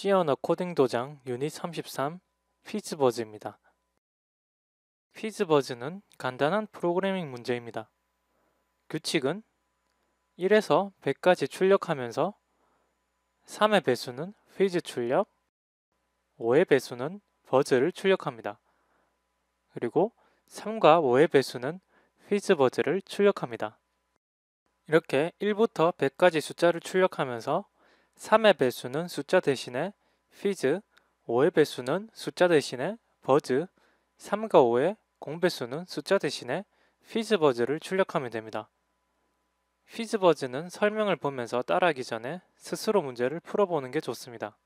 시어너 코딩 도장 유닛 33 피즈버즈입니다. 피즈버즈는 간단한 프로그래밍 문제입니다. 규칙은 1에서 100까지 출력하면서 3의 배수는 피즈 출력, 5의 배수는 버즈를 출력합니다. 그리고 3과 5의 배수는 피즈버즈를 출력합니다. 이렇게 1부터 100까지 숫자를 출력하면서 3의 배수는 숫자 대신에 피즈, 5의 배수는 숫자 대신에 버즈, 3과 5의 공배수는 숫자 대신에 피즈버즈를 출력하면 됩니다. 피즈버즈는 설명을 보면서 따라하기 전에 스스로 문제를 풀어보는 게 좋습니다.